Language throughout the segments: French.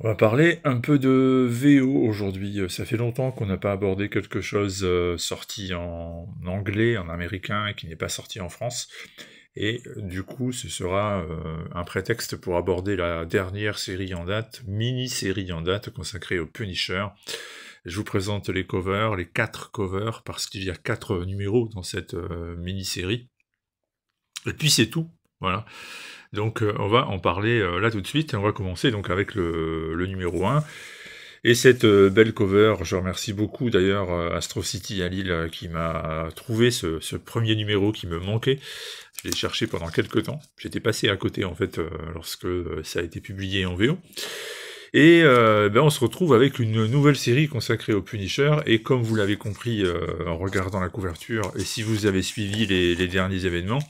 On va parler un peu de VO aujourd'hui. Euh, ça fait longtemps qu'on n'a pas abordé quelque chose euh, sorti en anglais, en américain, qui n'est pas sorti en France. Et euh, du coup, ce sera un prétexte pour aborder la dernière série en date, mini-série en date consacrée au Punisher. Je vous présente les covers, les quatre covers, parce qu'il y a quatre numéros dans cette mini-série. Et puis c'est tout, voilà. Donc euh, on va en parler euh, là tout de suite. Et On va commencer donc avec le, numéro 1. Et cette euh, belle cover, je remercie beaucoup d'ailleurs Astro City à Lille qui m'a trouvé ce, premier numéro qui me manquait. Je l'ai cherché pendant quelques temps. J'étais passé à côté en fait lorsque ça a été publié en VO. Et ben, on se retrouve avec une nouvelle série consacrée au Punisher. Et comme vous l'avez compris en regardant la couverture, et si vous avez suivi les derniers événements,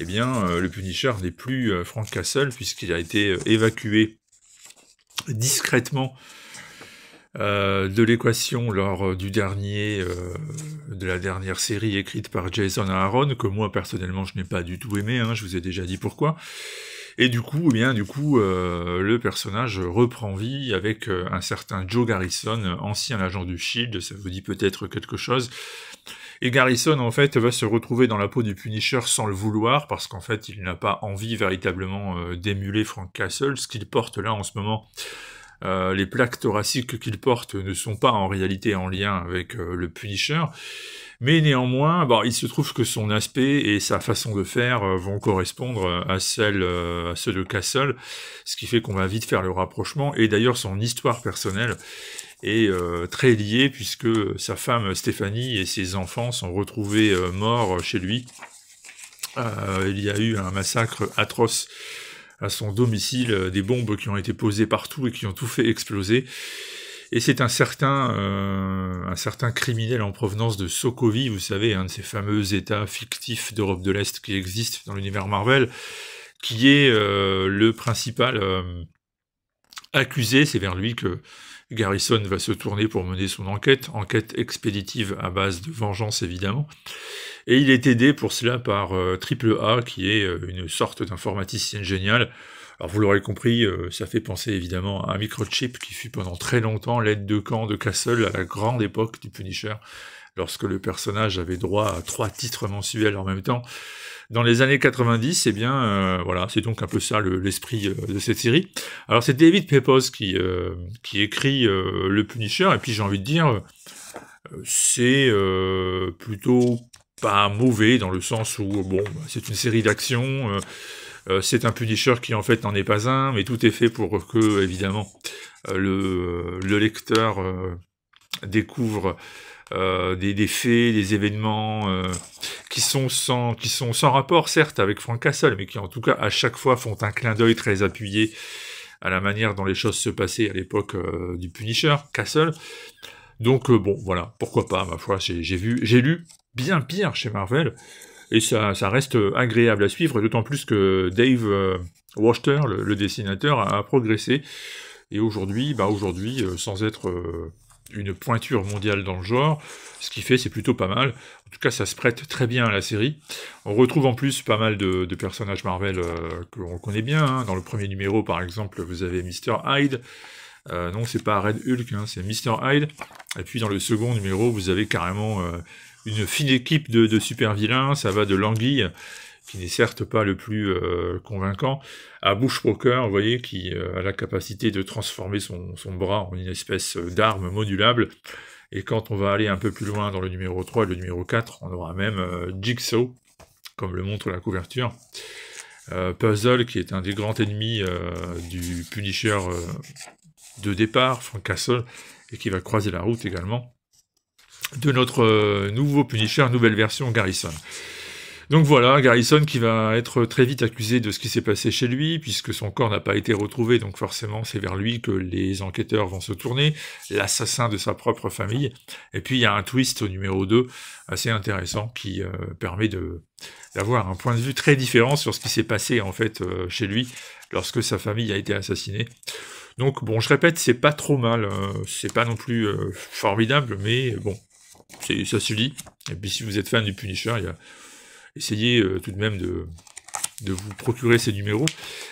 eh bien, euh, le Punisher n'est plus euh, Frank Castle, puisqu'il a été euh, évacué discrètement de l'équation lors du dernier, de la dernière série écrite par Jason Aaron, que moi, personnellement, je n'ai pas du tout aimé, hein, je vous ai déjà dit pourquoi. Et du coup, eh bien, du coup, le personnage reprend vie avec un certain Joe Garrison, ancien agent du Shield. Ça vous dit peut-être quelque chose. Et Garrison, en fait, va se retrouver dans la peau du Punisher sans le vouloir, parce qu'en fait, il n'a pas envie véritablement euh, d'émuler Frank Castle, ce qu'il porte là en ce moment euh, les plaques thoraciques qu'il porte ne sont pas en réalité en lien avec euh, le Punisher, mais néanmoins, il se trouve que son aspect et sa façon de faire euh, vont correspondre à celle à ceux de Castle, ce qui fait qu'on va vite faire le rapprochement. Et d'ailleurs, son histoire personnelle est très liée puisque sa femme Stéphanie et ses enfants sont retrouvés morts chez lui. il y a eu un massacre atroce à son domicile euh, des bombes qui ont été posées partout et qui ont tout fait exploser. Et c'est un certain, euh, un certain criminel en provenance de Sokovie, vous savez, un de ces fameux États fictifs d'Europe de l'Est qui existent dans l'univers Marvel, qui est euh, le principal accusé. C'est vers lui que Garrison va se tourner pour mener son enquête, enquête expéditive à base de vengeance évidemment, et il est aidé pour cela par Triple euh, A qui est euh, une sorte d'informaticienne géniale. Alors vous l'aurez compris, euh, ça fait penser évidemment à un Microchip qui fut pendant très longtemps l'aide de camp de Castle à la grande époque du Punisher lorsque le personnage avait droit à trois titres mensuels en même temps dans les années 90, eh bien, euh, voilà, c'est donc un peu ça l'esprit euh, de cette série. Alors c'est David Peppos qui, euh, qui écrit Le Punisher, et puis j'ai envie de dire, c'est plutôt pas mauvais dans le sens où, bon, bah, c'est une série d'actions, c'est un Punisher qui en fait n'en est pas un, mais tout est fait pour que, évidemment, le lecteur découvre euh, des, faits, des événements euh, qui, sont sans, qui sont sans rapport, certes, avec Frank Castle, mais qui en tout cas à chaque fois font un clin d'œil très appuyé à la manière dont les choses se passaient à l'époque euh, du Punisher, Castle. Donc bon, voilà, pourquoi pas, ma foi, j'ai vu, j'ai lu bien pire chez Marvel, et ça, ça reste agréable à suivre, d'autant plus que Dave Wachter, le, dessinateur, a, progressé. Et aujourd'hui, bah aujourd'hui, sans être une pointure mondiale dans le genre. Ce qui fait, c'est plutôt pas mal. En tout cas, ça se prête très bien à la série. On retrouve en plus pas mal de, personnages Marvel euh, que l'on connaît bien. Hein. Dans le premier numéro, par exemple, vous avez Mr. Hyde. Euh, non, c'est pas Red Hulk, hein, c'est Mr. Hyde. Et puis dans le second numéro, vous avez carrément euh, une fine équipe de, de super vilains. Ça va de l'anguille qui n'est certes pas le plus euh, convaincant, à Bush vous voyez, qui euh, a la capacité de transformer son, bras en une espèce d'arme modulable. Et quand on va aller un peu plus loin dans le numéro 3 et le numéro 4, on aura même euh, Jigsaw, comme le montre la couverture. Puzzle, qui est un des grands ennemis du Punisher de départ, Frank Castle, et qui va croiser la route également de notre nouveau Punisher, nouvelle version Garrison. Donc voilà, Garrison qui va être très vite accusé de ce qui s'est passé chez lui, puisque son corps n'a pas été retrouvé, donc forcément c'est vers lui que les enquêteurs vont se tourner, l'assassin de sa propre famille. Et puis il y a un twist au numéro 2 assez intéressant qui euh, permet de d'avoir un point de vue très différent sur ce qui s'est passé en fait euh, chez lui lorsque sa famille a été assassinée. Donc bon, je répète, c'est pas trop mal, euh, c'est pas non plus formidable, mais bon, ça se lit. Et puis si vous êtes fan du Punisher, il y a essayez euh, tout de même de, de vous procurer ces numéros.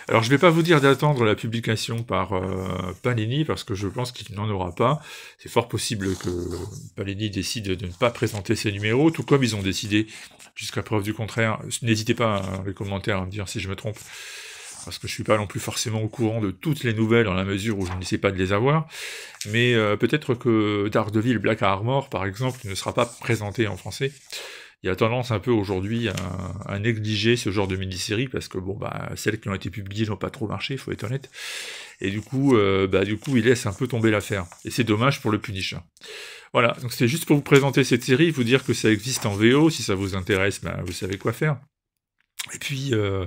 Alors, je ne vais pas vous dire d'attendre la publication par euh, Palini, parce que je pense qu'il n'en aura pas. C'est fort possible que Palini décide de ne pas présenter ces numéros, tout comme ils ont décidé, jusqu'à preuve du contraire, n'hésitez pas hein, dans les commentaires à me dire si je me trompe, parce que je ne suis pas non plus forcément au courant de toutes les nouvelles, dans la mesure où je n'essaie pas de les avoir. Mais euh, peut-être que Daredevil Black Armor, par exemple, ne sera pas présenté en français il y a tendance un peu aujourd'hui à, négliger ce genre de mini série parce que bon bah celles qui ont été publiées n'ont pas trop marché, il faut être honnête. Et du coup, euh, bah du coup, il laisse un peu tomber l'affaire. Et c'est dommage pour le Punisher. Voilà, donc c'est juste pour vous présenter cette série, vous dire que ça existe en VO, si ça vous intéresse, bah, vous savez quoi faire. Et puis euh,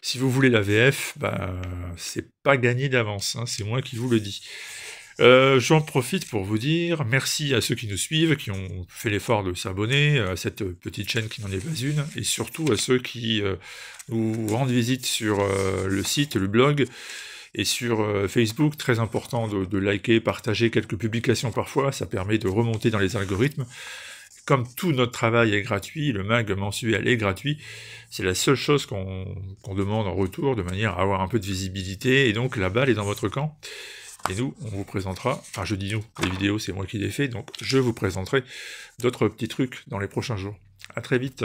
si vous voulez la VF, bah, c'est pas gagné d'avance, hein. c'est moi qui vous le dis. Euh, j'en profite pour vous dire merci à ceux qui nous suivent, qui ont fait l'effort de s'abonner à cette petite chaîne qui n'en est pas une, et surtout à ceux qui euh, nous rendent visite sur euh, le site, le blog et sur Facebook. Très important de, liker, partager quelques publications parfois, ça permet de remonter dans les algorithmes comme tout notre travail est gratuit, le mag mensuel est gratuit, c'est la seule chose qu'on demande en retour de manière à avoir un peu de visibilité. Et donc la balle est dans votre camp. Et nous, on vous présentera, enfin je dis nous, les vidéos c'est moi qui les fais, donc je vous présenterai d'autres petits trucs dans les prochains jours. À très vite